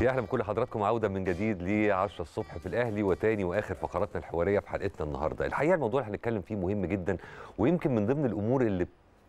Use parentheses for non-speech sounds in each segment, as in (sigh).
يا اهلا بكل حضراتكم عوده من جديد ل 10 الصبح في الاهلي وتاني واخر فقراتنا الحواريه في حلقتنا النهارده الحقيقه الموضوع اللي هنتكلم فيه مهم جدا ويمكن من ضمن الامور اللي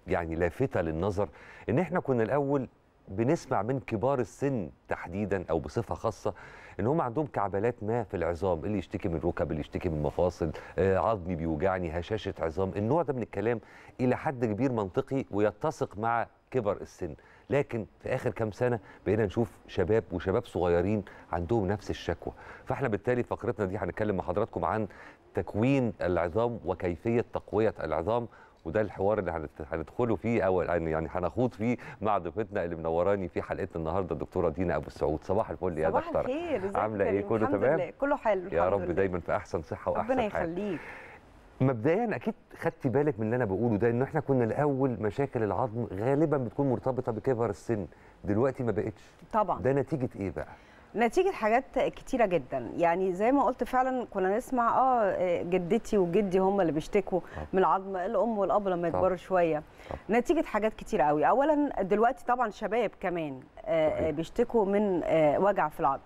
يعني لافته للنظر ان احنا كنا الاول بنسمع من كبار السن تحديدا او بصفه خاصه ان هم عندهم كعبلات ما في العظام اللي يشتكي من ركب اللي يشتكي من مفاصل آه، عظمي بيوجعني هشاشه عظام النوع ده من الكلام الى حد كبير منطقي ويتسق مع كبر السن لكن في اخر كام سنه بقينا نشوف شباب وشباب صغيرين عندهم نفس الشكوى فاحنا بالتالي فقرتنا دي هنتكلم مع حضراتكم عن تكوين العظام وكيفيه تقويه العظام وده الحوار اللي هندخله فيه او يعني،, يعني هنخوض فيه مع ضيفتنا اللي منوراني في حلقتنا النهارده الدكتوره دينا ابو السعود صباح الفل يا دكتوره صباح الخير عامله ايه كله تمام لله. كله حلو يا رب لله. دايما في احسن صحه واحسن ربنا يخليك مبدئيا اكيد خدتي بالك من اللي انا بقوله ده ان احنا كنا الاول مشاكل العظم غالبا بتكون مرتبطه بكبر السن دلوقتي ما بقتش طبعا ده نتيجه ايه بقى نتيجه حاجات كتيره جدا يعني زي ما قلت فعلا كنا نسمع اه جدتي وجدي هم اللي بيشتكوا من العظم الام والاب لما يكبروا شويه طبعا. نتيجه حاجات كتيره قوي اولا دلوقتي طبعا شباب كمان آه بيشتكوا من آه وجع في العظم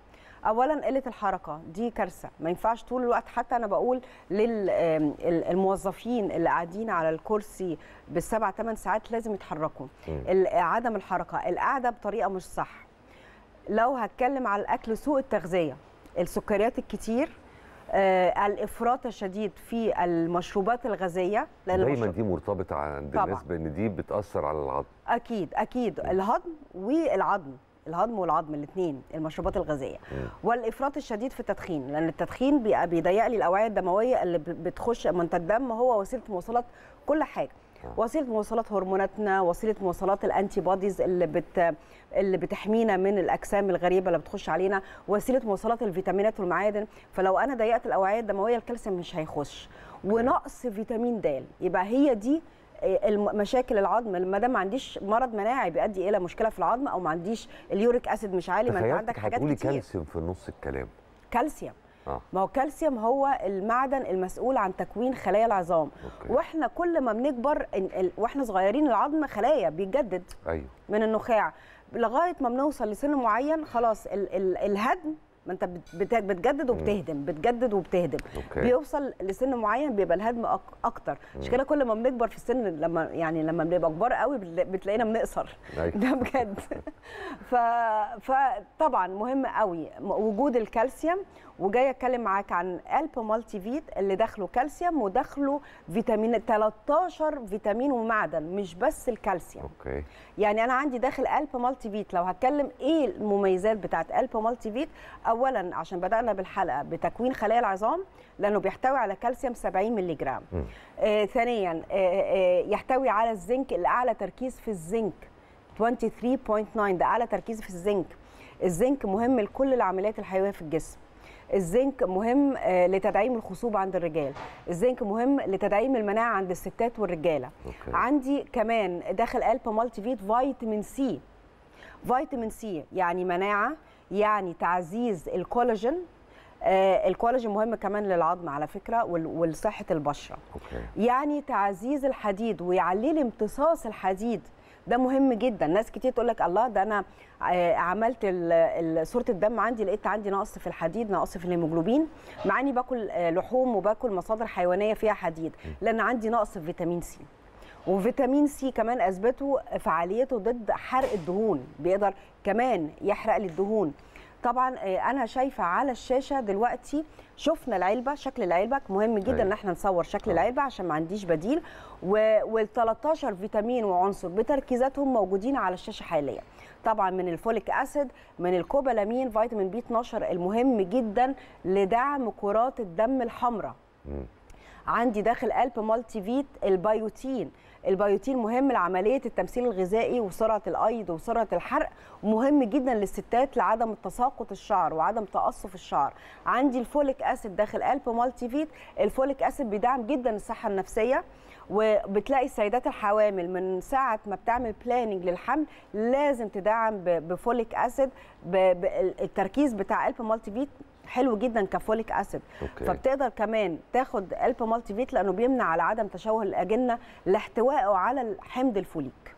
اولا قله الحركه دي كارثه ما ينفعش طول الوقت حتى انا بقول للموظفين اللي قاعدين على الكرسي بالسبع ثمان ساعات لازم يتحركوا عدم الحركه القعده بطريقه مش صح لو هتكلم على الاكل سوء التغذيه السكريات الكتير آه الافراط الشديد في المشروبات الغازيه لان دايما المشروب... دي مرتبطه عند الناس بان دي بتاثر على العظم اكيد اكيد الهضم والعظم الهضم والعظم الاثنين المشروبات الغازيه والافراط الشديد في التدخين لان التدخين بيضيق لي الاوعيه الدمويه اللي بتخش من الدم هو وسيله مواصلات كل حاجه وسيله مواصلات هرموناتنا وسيله مواصلات الانتي بوديز اللي بت اللي بتحمينا من الاجسام الغريبه اللي بتخش علينا وسيله مواصلات الفيتامينات والمعادن فلو انا ضيقت الاوعيه الدمويه الكالسيوم مش هيخش ونقص فيتامين د يبقى هي دي مشاكل العظم ما دام ما عنديش مرض مناعي بيؤدي الى مشكله في العظم او ما عنديش اليوريك اسيد مش عالي ما انت عندك حاجات كتير كالسيوم في نص الكلام كالسيوم آه. ما هو الكالسيوم هو المعدن المسؤول عن تكوين خلايا العظام أوكي. واحنا كل ما بنكبر واحنا صغيرين العظم خلايا بيتجدد أيوه. من النخاع لغايه ما بنوصل لسن معين خلاص ال ال الهدم ما انت بتجدد وبتهدم بتجدد وبتهدم أوكي. بيوصل لسن معين بيبقى الهدم اكتر عشان كده كل ما بنكبر في السن لما يعني لما بنبقى كبار قوي بتلاقينا بنقصر أيوة. (laughs) ده بجد ف... فطبعا مهم قوي وجود الكالسيوم وجايه اتكلم معاك عن الب مالتي فيت اللي داخله كالسيوم وداخله فيتامين 13 فيتامين ومعدن مش بس الكالسيوم اوكي يعني انا عندي داخل الب مالتي فيت لو هتكلم ايه المميزات بتاعت الب مالتي فيت اولا عشان بدانا بالحلقه بتكوين خلايا العظام لانه بيحتوي على كالسيوم 70 مللي جرام آه ثانيا آه آه يحتوي على الزنك الاعلى تركيز في الزنك 23.9 ده اعلى تركيز في الزنك الزنك مهم لكل العمليات الحيويه في الجسم الزنك مهم آه، لتدعيم الخصوبه عند الرجال الزنك مهم لتدعيم المناعه عند الستات والرجاله أوكي. عندي كمان داخل قلب مالتي فيت فيتامين سي فيتامين سي يعني مناعه يعني تعزيز الكولاجين آه، الكولاجين مهم كمان للعظم على فكره ولصحه البشره أوكي. يعني تعزيز الحديد ويعلي لي امتصاص الحديد ده مهم جدا ناس كتير تقول لك الله ده انا آه، عملت صوره الدم عندي لقيت عندي نقص في الحديد نقص في الهيموجلوبين مع اني باكل آه، لحوم وباكل مصادر حيوانيه فيها حديد لان عندي نقص في فيتامين سي وفيتامين سي كمان اثبتوا فعاليته ضد حرق الدهون بيقدر كمان يحرق للدهون طبعا آه، انا شايفه على الشاشه دلوقتي شفنا العلبه شكل العلبه مهم جدا أيوه. ان احنا نصور شكل آه. العلبه عشان ما عنديش بديل وال 13 فيتامين وعنصر بتركيزاتهم موجودين على الشاشه حاليا طبعا من الفوليك اسيد من الكوبالامين فيتامين بي 12 المهم جدا لدعم كرات الدم الحمراء عندي داخل قلب مالتي فيت البيوتين البيوتين مهم لعمليه التمثيل الغذائي وسرعه الايض وسرعه الحرق مهم جدا للستات لعدم تساقط الشعر وعدم تقصف الشعر عندي الفوليك اسيد داخل قلب مالتي فيت الفوليك اسيد بيدعم جدا الصحه النفسيه وبتلاقي السيدات الحوامل من ساعه ما بتعمل بلاننج للحمل لازم تدعم بفوليك اسيد بالتركيز بتاع قلب مالتي فيت حلو جدا كفوليك اسيد فبتقدر كمان تاخد الب مالتي فيت لانه بيمنع على عدم تشوه الاجنه لاحتوائه على الحمض الفوليك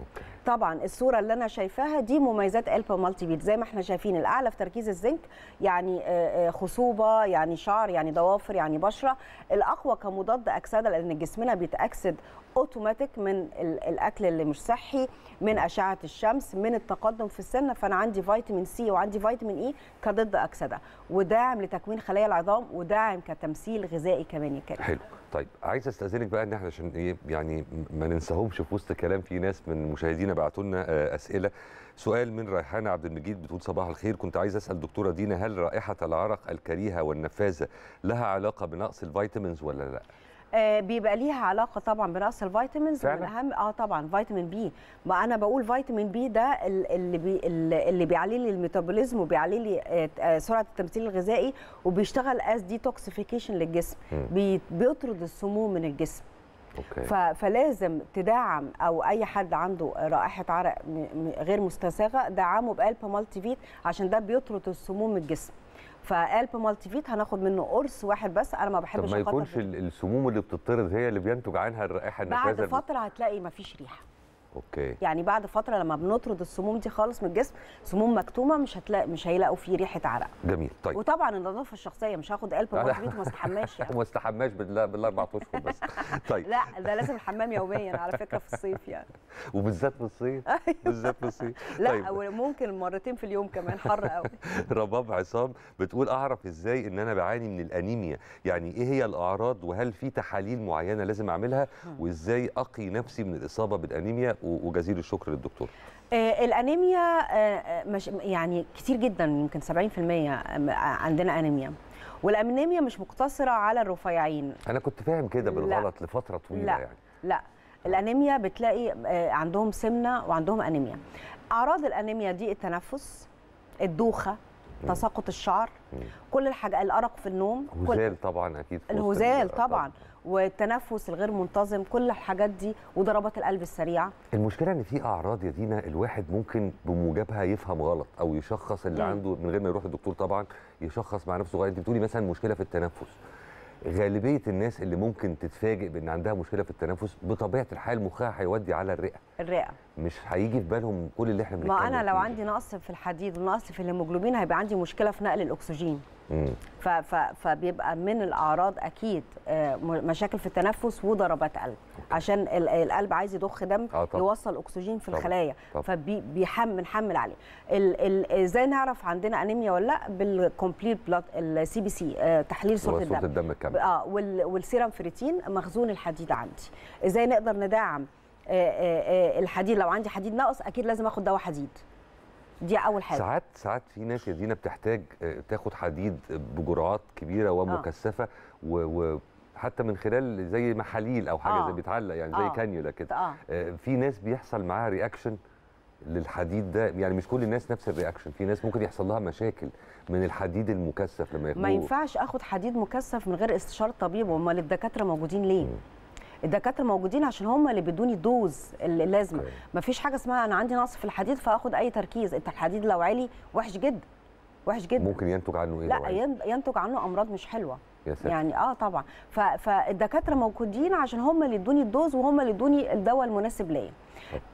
أوكي. طبعا الصوره اللي انا شايفاها دي مميزات الب مالتي بيت زي ما احنا شايفين الاعلى في تركيز الزنك يعني آه، آه، خصوبه يعني شعر يعني ضوافر يعني بشره الاقوى كمضاد اكسده لان جسمنا بيتاكسد اوتوماتيك من الاكل اللي مش صحي من اشعه الشمس من التقدم في السن فانا عندي فيتامين سي وعندي فيتامين اي كضد اكسده وداعم لتكوين خلايا العظام وداعم كتمثيل غذائي كمان يا كريم حلو طيب عايز استاذنك بقى ان احنا عشان ايه يعني ما ننساهمش في وسط كلام في ناس من مشاهدينا بعتوا لنا آه، اسئله سؤال من ريحانه عبد المجيد بتقول صباح الخير كنت عايز اسال دكتوره دينا هل رائحه العرق الكريهه والنفاذه لها علاقه بنقص الفيتامينز ولا لا؟ آه، بيبقى ليها علاقه طبعا بنقص الفيتامينز فعلا. من اهم اه طبعا فيتامين بي ما انا بقول فيتامين بي ده اللي بي اللي بيعلي لي الميتابوليزم وبيعلي لي آه، آه، سرعه التمثيل الغذائي وبيشتغل از ديتوكسيفيكيشن للجسم بيطرد السموم من الجسم أوكي. فلازم تدعم او اي حد عنده رائحه عرق غير مستساغه دعمه بقلب مالتي فيت عشان ده بيطرد السموم من الجسم فقلب مالتيفيت هناخد منه قرص واحد بس انا ما بحبش طب ما يكونش السموم اللي بتطرد هي اللي بينتج عنها الرائحه النفاذه بعد فتره هتلاقي ما فيش ريحه اوكي يعني بعد فتره لما بنطرد السموم دي خالص من الجسم سموم مكتومه مش هتلاقي مش هيلاقوا فيه ريحه عرق جميل طيب وطبعا النظافه الشخصيه مش هاخد قلب (laughs) وما استحماش يعني (laughs) ما استحماش بالاربع اشهر بس (laughs) طيب لا ده لازم الحمام يوميا على فكره في الصيف يعني وبالذات في الصيف أيوه. بالذات في الصيف لا طيب. وممكن مرتين في اليوم كمان حر قوي رباب عصام بتقول اعرف ازاي ان انا بعاني من الانيميا يعني ايه هي الاعراض وهل في تحاليل معينه لازم اعملها وازاي اقي نفسي من الاصابه بالانيميا وجزيل الشكر للدكتور آه، الانيميا آه، آه، مش يعني كتير جدا يمكن 70% عندنا انيميا والانيميا مش مقتصره على الرفيعين انا كنت فاهم كده بالغلط لا. لفتره طويله لا. يعني لا الانيميا بتلاقي عندهم سمنه وعندهم انيميا اعراض الانيميا دي التنفس الدوخه تساقط الشعر كل الحاجه الارق في النوم الهزال طبعا اكيد الهزال طبعا والتنفس الغير منتظم كل الحاجات دي وضربات القلب السريعه المشكله ان في اعراض يا دينا الواحد ممكن بموجبها يفهم غلط او يشخص اللي م. عنده من غير ما يروح الدكتور طبعا يشخص مع نفسه غلط انت بتقولي مثلا مشكله في التنفس غالبيه الناس اللي ممكن تتفاجئ بان عندها مشكله في التنفس بطبيعه الحال مخها هيودي على الرئه الرئه مش هيجي في بالهم كل اللي احنا بنتكلم ما انا لو عندي نقص في الحديد ونقص في الهيموجلوبين هيبقى عندي مشكله في نقل الاكسجين ف ف فبيبقى من الاعراض اكيد آه، مشاكل في التنفس وضربات قلب أوكي. عشان القلب عايز يضخ دم آه يوصل اكسجين في طب. الخلايا فبنحمل عليه ازاي نعرف عندنا انيميا ولا لا بالكومبليت بلاد السي بي سي تحليل صوره الدم الدم اه والسيرم فريتين مخزون الحديد عندي ازاي نقدر ندعم آه، آه، آه، الحديد لو عندي حديد ناقص اكيد لازم اخد دواء حديد دي اول حاجه ساعات ساعات في ناس يا دينا بتحتاج تاخد حديد بجرعات كبيره ومكثفه آه. و... وحتى من خلال زي محاليل او حاجه آه. زي بيتعلق يعني زي آه. كانيولا كده آه. في ناس بيحصل معاها رياكشن للحديد ده يعني مش كل الناس نفس الرياكشن في ناس ممكن يحصل لها مشاكل من الحديد المكثف لما يكون ما ينفعش اخد حديد مكثف من غير استشاره طبيب امال الدكاتره موجودين ليه م. الدكاتره موجودين عشان هم اللي بيدوني دوز اللازمه ما فيش حاجه اسمها انا عندي نقص في الحديد فاخد اي تركيز انت الحديد لو عالي وحش جدا وحش جدا ممكن ينتج عنه ايه لا ينتج عنه امراض مش حلوه يسأل. يعني اه طبعا فالدكاتره موجودين عشان هم اللي يدوني الدوز وهم اللي يدوني الدواء المناسب ليا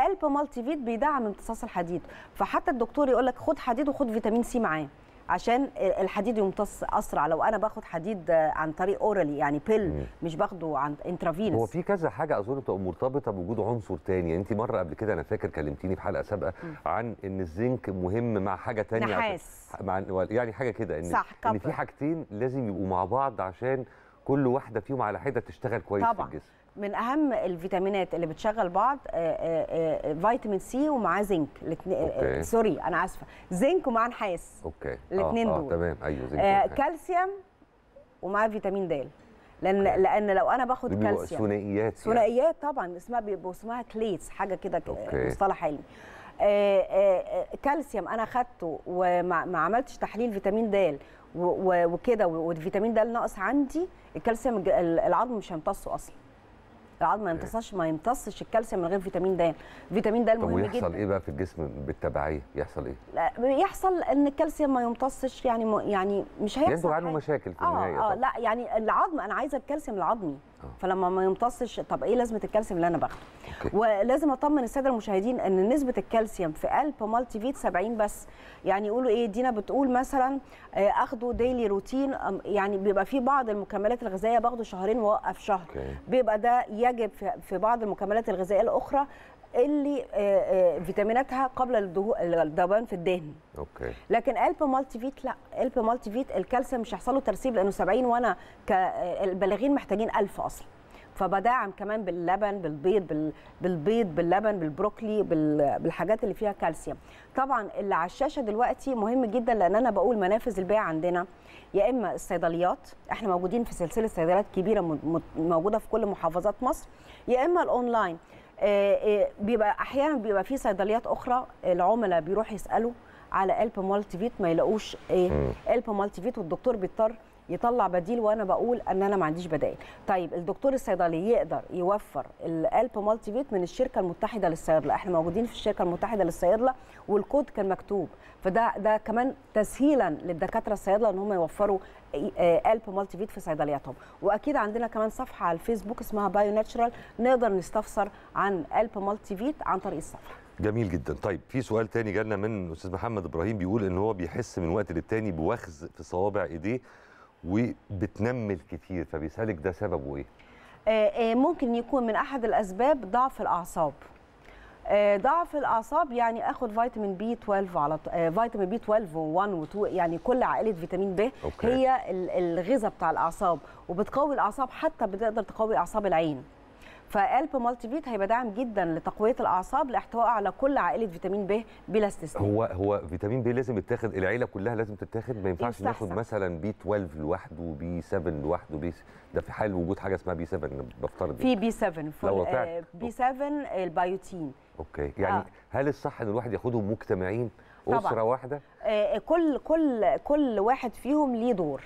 قلب مالتي فيت بيدعم امتصاص الحديد فحتى الدكتور يقول لك خد حديد وخد فيتامين سي معاه عشان الحديد يمتص اسرع لو انا باخد حديد عن طريق اورالي يعني بيل مش باخده عن انترافينس هو في كذا حاجه اظن بتبقى مرتبطه بوجود عنصر تاني يعني انت مره قبل كده انا فاكر كلمتيني في حلقه سابقه عن ان الزنك مهم مع حاجه تانية نحاس مع يعني حاجه كده ان, صح إن في حاجتين لازم يبقوا مع بعض عشان كل واحده فيهم على حده تشتغل كويس طبعا. في الجسم من اهم الفيتامينات اللي بتشغل بعض آه، آه، آه، فيتامين سي ومعاه زنك سوري انا اسفه زنك ومعاه نحاس اوكي الاثنين آه, آه دول تمام ايوه زنك آه كالسيوم ومعاه فيتامين د لان أوكي. لان لو انا باخد كالسيوم ثنائيات يعني. ثنائيات يعني. طبعا اسمها بيبقوا اسمها كليتس حاجه كده مصطلح علمي آه آه كالسيوم انا اخدته وما عملتش تحليل فيتامين د وكده والفيتامين ده الناقص عندي الكالسيوم العظم مش هيمتصه اصلا العظم ما إيه. يمتصش ما يمتصش الكالسيوم من غير فيتامين د فيتامين د مهم جدا يحصل ايه بقى في الجسم بالتبعيه يحصل ايه لا بيحصل ان الكالسيوم ما يمتصش يعني يعني مش هيحصل عنده مشاكل في آه، النهايه اه اه لا يعني العظم انا عايزه الكالسيوم العظمي آه. فلما ما يمتصش طب ايه لازمه الكالسيوم اللي انا باخده ولازم اطمن الساده المشاهدين ان نسبه الكالسيوم في قلب مالتي فيت 70 بس يعني يقولوا ايه دينا بتقول مثلا آه، اخده ديلي روتين يعني بيبقى في بعض المكملات الغذائيه باخده شهرين واوقف شهر أوكي. بيبقى ده يجب في بعض المكملات الغذائيه الاخرى اللي آه، آه، فيتاميناتها قبل الذوبان في الدهن اوكي لكن الب مالتي فيت لا الب مالتي فيت الكالسيوم مش هيحصل له ترسيب لانه 70 وانا آه، البالغين محتاجين 1000 اصلا فبدعم كمان باللبن بالبيض بالبيض باللبن بالبروكلي بالحاجات اللي فيها كالسيوم طبعا اللي على الشاشه دلوقتي مهم جدا لان انا بقول منافذ البيع عندنا يا اما الصيدليات احنا موجودين في سلسله صيدليات كبيره موجوده في كل محافظات مصر يا اما الاونلاين آه، آه، بيبقى احيانا بيبقى في صيدليات اخرى العملاء بيروح يسالوا على الب مالتي فيت ما يلاقوش ايه الب مالتي فيت والدكتور بيضطر يطلع بديل وانا بقول ان انا ما عنديش بدائل طيب الدكتور الصيدلي يقدر يوفر القلب مالتي فيت من الشركه المتحده للصيدله احنا موجودين في الشركه المتحده للصيدله والكود كان مكتوب فده ده كمان تسهيلا للدكاتره الصيدله ان هم يوفروا قلب مالتي فيت في صيدلياتهم واكيد عندنا كمان صفحه على الفيسبوك اسمها بايو ناتشرال نقدر نستفسر عن قلب مالتي فيت عن طريق الصفحه جميل جدا طيب في سؤال تاني جالنا من استاذ محمد ابراهيم بيقول ان هو بيحس من وقت للتاني بوخز في صوابع ايديه وبتنمل كتير فبيسالك ده سببه ايه؟ آه، آه، ممكن يكون من احد الاسباب ضعف الاعصاب آه، ضعف الاعصاب يعني اخد فيتامين بي 12 على فيتامين بي 12 و1 و2 يعني كل عائله فيتامين ب هي الغذاء بتاع الاعصاب وبتقوي الاعصاب حتى بتقدر تقوي اعصاب العين فالب مالتي فيت هيبقى داعم جدا لتقويه الاعصاب لاحتواء على كل عائله فيتامين ب بلا استثناء هو هو فيتامين ب لازم يتاخد العيله كلها لازم تتاخد ما ينفعش ناخد مثلا بي 12 لوحده بي 7 لوحده بي ده في حال وجود حاجه اسمها بي 7 بفترض في بي 7 لو آه بي 7 البيوتين اوكي يعني آه. هل الصح ان الواحد ياخدهم مجتمعين اسره واحده آه،, آه كل كل كل واحد فيهم ليه دور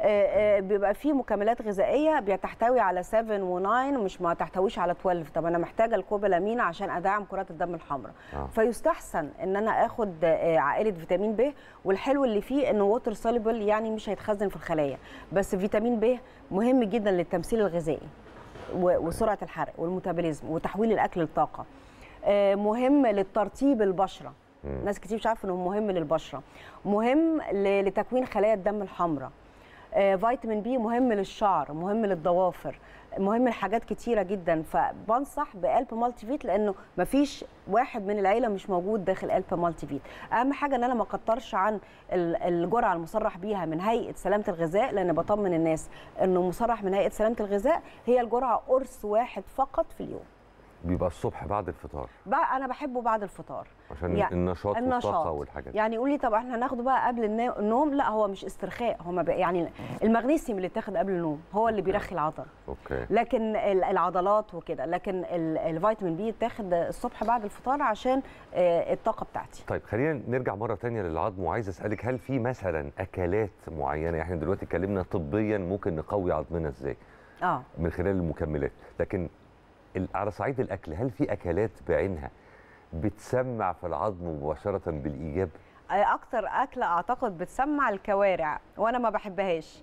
آه، آه، بيبقى فيه مكملات غذائيه بتحتوي على 7 و9 مش ما تحتويش على 12 طب انا محتاجه الكوبالامين عشان ادعم كرات الدم الحمراء آه. فيستحسن ان انا اخد آه، عائله فيتامين ب والحلو اللي فيه انه ووتر سوليبل يعني مش هيتخزن في الخلايا بس فيتامين ب مهم جدا للتمثيل الغذائي وسرعه الحرق والميتابوليزم وتحويل الاكل للطاقه مهم للترطيب البشره ناس كتير مش عارفه انه مهم للبشره مهم لتكوين خلايا الدم الحمراء آه، فيتامين بي مهم للشعر مهم للضوافر مهم لحاجات كتيره جدا فبنصح بقلب مالتي فيت لانه مفيش واحد من العيله مش موجود داخل قلب مالتي فيت اهم حاجه ان انا ما اكترش عن الجرعه المصرح بيها من هيئه سلامه الغذاء لان بطمن الناس انه مصرح من هيئه سلامه الغذاء هي الجرعه قرص واحد فقط في اليوم بيبقى الصبح بعد الفطار بقى انا بحبه بعد الفطار عشان يعني النشاط, النشاط والطاقه والحاجات يعني يقول لي طب احنا هناخده بقى قبل النوم لا هو مش استرخاء هو ما بقى يعني المغنيسيوم اللي اتاخد قبل النوم هو اللي بيرخي العضل اوكي لكن العضلات وكده لكن الفيتامين بي اتاخد الصبح بعد الفطار عشان آه، الطاقه بتاعتي طيب خلينا نرجع مره ثانيه للعظم وعايز اسالك هل في مثلا اكلات معينه يعني احنا دلوقتي اتكلمنا طبيا ممكن نقوي عظمنا ازاي اه من خلال المكملات لكن على صعيد الاكل هل في اكلات بعينها بتسمع في العظم مباشره بالايجاب آه، اكتر اكله اعتقد بتسمع الكوارع وانا ما بحبهاش (laughs)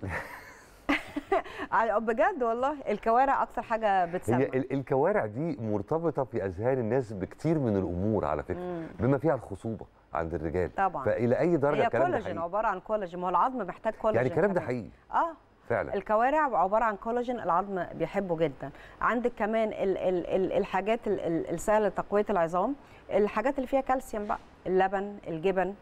بجد والله الكوارع اكتر حاجه بتسمع هي الكوارع دي مرتبطه في اذهان الناس بكتير من الامور على فكره بما فيها الخصوبه عند الرجال طبعا فالى اي درجه هي كولاجين عباره عن كولاجين ما هو العظم محتاج يعني كولاجين يعني الكلام ده حقيقي اه فعلا الكوارع عباره عن كولاجين العظم بيحبه جدا عندك كمان الـ الـ الـ الحاجات السهله لتقويه العظام الحاجات اللي فيها كالسيوم بقى اللبن الجبن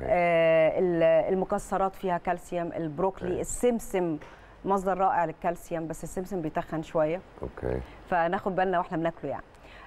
آه المكسرات فيها كالسيوم البروكلي أوكي. السمسم مصدر رائع للكالسيوم بس السمسم بيتخن شويه اوكي فناخد بالنا واحنا بناكله يعني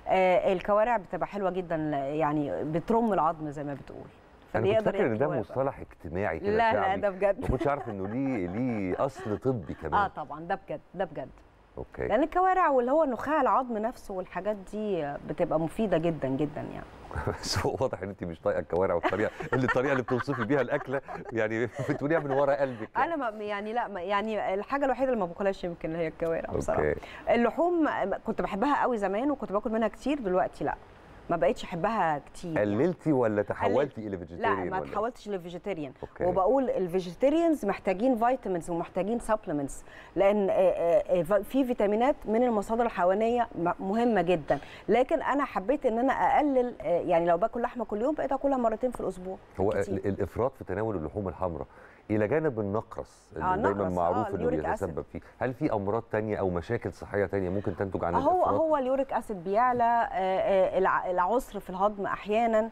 آه الكوارع بتبقى حلوه جدا يعني بترم العظم زي ما بتقول فبيقدر انا كنت فاكر ان ده مصطلح اجتماعي كده لا لا ده بجد ما كنتش عارف انه ليه ليه اصل طبي كمان اه طبعا ده بجد ده بجد اوكي لان الكوارع واللي هو نخاع العظم نفسه والحاجات دي بتبقى مفيده جدا جدا يعني بس واضح ان انت مش طايقه الكوارع والطريقه اللي الطريقه اللي بتوصفي بيها الاكله يعني بتقوليها من ورا قلبك يعني. انا ما يعني لا ما يعني الحاجه الوحيده اللي ما باكلهاش يمكن هي الكوارع بصراحه أوكي. اللحوم كنت بحبها قوي زمان وكنت باكل منها كتير دلوقتي لا ما بقتش احبها كتير يعني. قللتي ولا تحولتي الى فيجيتيريان لا ما إيه؟ تحولتش لفيجيتيريان وبقول الفيجيتيريانز محتاجين فيتامينز ومحتاجين سبلمنتس لان آه، آه، آه، في فيتامينات من المصادر الحيوانيه مهمه جدا لكن انا حبيت ان انا اقلل يعني لو باكل لحمه كل يوم بقيت اكلها مرتين في الاسبوع هو الافراط في تناول اللحوم الحمراء الى جانب النقرس اللي آه دايما معروف آه انه بيتسبب فيه هل في امراض تانية او مشاكل صحيه تانية ممكن تنتج عن هو هو اليوريك اسيد بيعلى آه، آه، العسر في الهضم احيانا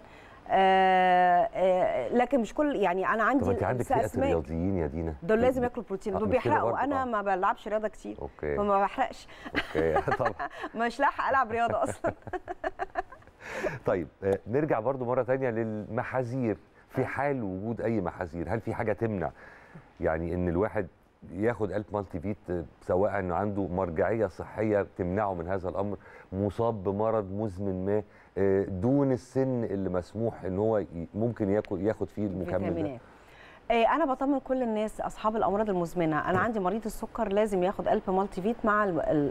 آه، لكن مش كل يعني انا عندي طب انت عندك فئه الرياضيين يا دينا دول لازم ياكلوا بروتين دول بيحرقوا انا ما بلعبش رياضه كتير أوكي. فما بحرقش اوكي (laughs) طبعا مش لاحق العب رياضه اصلا (laughs) طيب نرجع برضو مره ثانيه للمحاذير في حال وجود اي محاذير هل في حاجه تمنع يعني ان الواحد ياخد قلب مالتي فيت سواء انه عنده مرجعيه صحيه تمنعه من هذا الامر مصاب بمرض مزمن ما آه، دون السن اللي مسموح ان هو ممكن ياخد فيه المكملات إيه، انا بطمن كل الناس اصحاب الامراض المزمنه انا عندي مريض السكر لازم ياخد الب مالتي فيت مع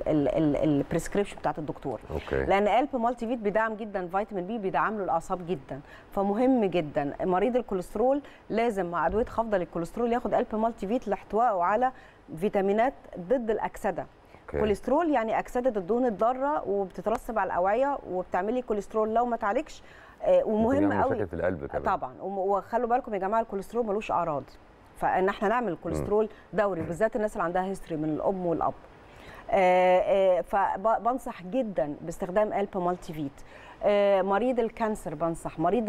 البريسكريبشن بتاعت الدكتور أوكي. لان الب مالتي فيت بيدعم جدا فيتامين بي بيدعم له الاعصاب جدا فمهم جدا مريض الكوليسترول لازم مع ادويه خفضه للكوليسترول ياخد الب مالتي فيت لاحتوائه على فيتامينات ضد الاكسده أوكي. كوليسترول يعني اكسده الدهون الضاره وبتترسب على الاوعيه وبتعملي كوليسترول لو ما تعالجش آه، ومهم قوي مشاكل في القلب كمان طبعا وخلوا بالكم يا جماعه الكوليسترول ملوش اعراض فان احنا نعمل الكوليسترول دوري بالذات الناس اللي عندها هيستوري من الام والاب آه، آه، فبنصح جدا باستخدام الب مالتي فيت مريض الكانسر بنصح مريض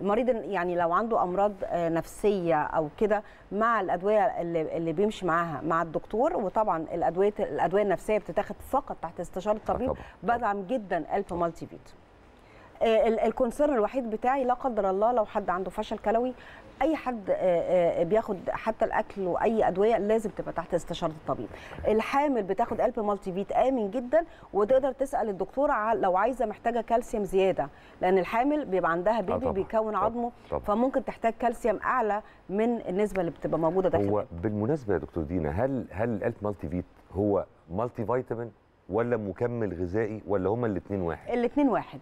المريض يعني لو عنده امراض نفسيه او كده مع الادويه اللي, اللي بيمشي معاها مع الدكتور وطبعا الادويه الادويه النفسيه بتتاخد فقط تحت استشاره الطبيب بدعم جدا الب مالتي فيت آه، الكونسيرن الوحيد بتاعي لا قدر الله لو حد عنده فشل كلوي اي حد آه، آه، بياخد حتى الاكل واي ادويه لازم تبقى تحت استشاره الطبيب الحامل بتاخد قلب مالتي فيت امن جدا وتقدر تسال الدكتور لو عايزه محتاجه كالسيوم زياده لان الحامل بيبقى عندها بيبي بيكون عظمه فممكن تحتاج كالسيوم اعلى من النسبه اللي بتبقى موجوده داخل هو بالمناسبه يا دكتور دينا هل هل القلب مالتي فيت هو مالتي فيتامين ولا مكمل غذائي ولا هما الاثنين واحد الاثنين واحد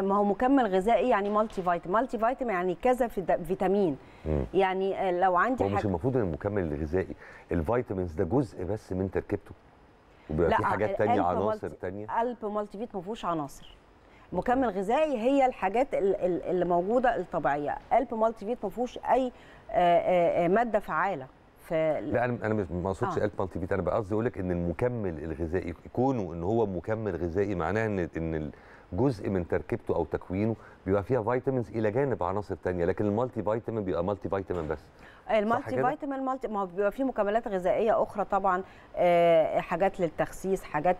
ما هو مكمل غذائي يعني مالتي فيتامين مالتي فيتامين يعني كذا في فيتامين يعني آه، لو عندي هو مش المفروض ان المكمل الغذائي الفيتامينز ده جزء بس من تركيبته وبيبقى في حاجات ثانيه آه، عناصر ثانيه قلب مالتي فيت ما فيهوش عناصر مكمل غذائي هي الحاجات اللي موجوده الطبيعيه قلب مالتي فيت ما فيهوش اي آه، ماده فعاله ف... لا انا انا مش ما اقصدش آه. مالتي فيت انا بقصدي اقول لك ان المكمل الغذائي كونه ان هو مكمل غذائي معناه ان ان جزء من تركيبته او تكوينه بيبقى فيها فيتامينز الى جانب عناصر ثانيه لكن المالتي فيتامين بيبقى مالتي فيتامين بس المالتي فيتامين مالتي ما هو بيبقى فيه مكملات غذائيه اخرى طبعا آه، حاجات للتخسيس حاجات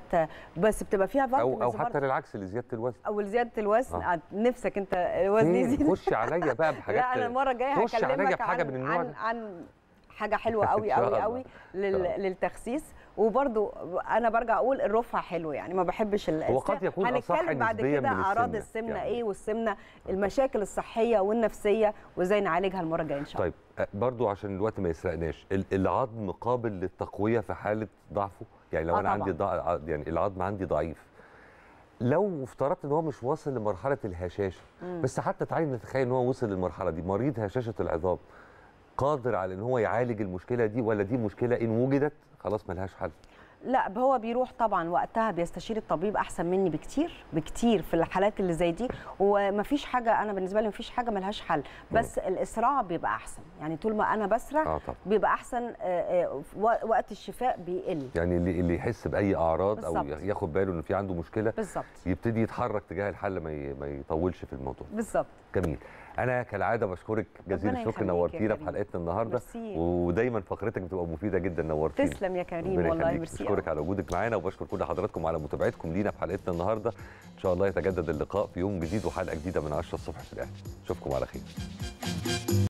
بس بتبقى فيها فيتامينز او او حتى للعكس لزياده الوزن او لزياده الوزن آه. نفسك انت الوزن يزيد خش عليا بقى (laughs) بحاجات لا انا المره الجايه هكلمك عليا بحاجه عن من عن, عن حاجه حلوه قوي قوي قوي للتخسيس وبرده انا برجع اقول الرفع حلو يعني ما بحبش ال هو قد يكون هنتكلم بعد كده اعراض السمنه يعني. ايه والسمنه المشاكل الصحيه والنفسيه وازاي نعالجها المره الجايه ان شاء الله طيب برضو عشان الوقت ما يسرقناش العظم قابل للتقويه في حاله ضعفه يعني لو آه انا عندي ضع... يعني العظم عندي ضعيف لو افترضت ان هو مش واصل لمرحله الهشاشه مم. بس حتى تعالي نتخيل ان هو وصل للمرحله دي مريض هشاشه العظام قادر على ان هو يعالج المشكله دي ولا دي مشكله ان وجدت خلاص ملهاش حل لا هو بيروح طبعا وقتها بيستشير الطبيب احسن مني بكتير بكتير في الحالات اللي زي دي ومفيش حاجه انا بالنسبه لي مفيش حاجه ملهاش حل بس مم. الاسراع بيبقى احسن يعني طول ما انا بسرع آه طبعا. بيبقى احسن آه، آه، وقت الشفاء بيقل يعني اللي اللي يحس باي اعراض بالزبط. او ياخد باله ان في عنده مشكله بالظبط يبتدي يتحرك تجاه الحل ما يطولش في الموضوع بالظبط جميل انا كالعاده بشكرك جزيل الشكر نورتينا في حلقتنا النهارده ودايما فقرتك بتبقى مفيده جدا نورتينا تسلم يا كريم والله ميرسي بشكرك على وجودك معانا وبشكر كل حضراتكم على متابعتكم لينا في حلقتنا النهارده ان شاء الله يتجدد اللقاء في يوم جديد وحلقه جديده من 10 الصبح في الاهلي اشوفكم على خير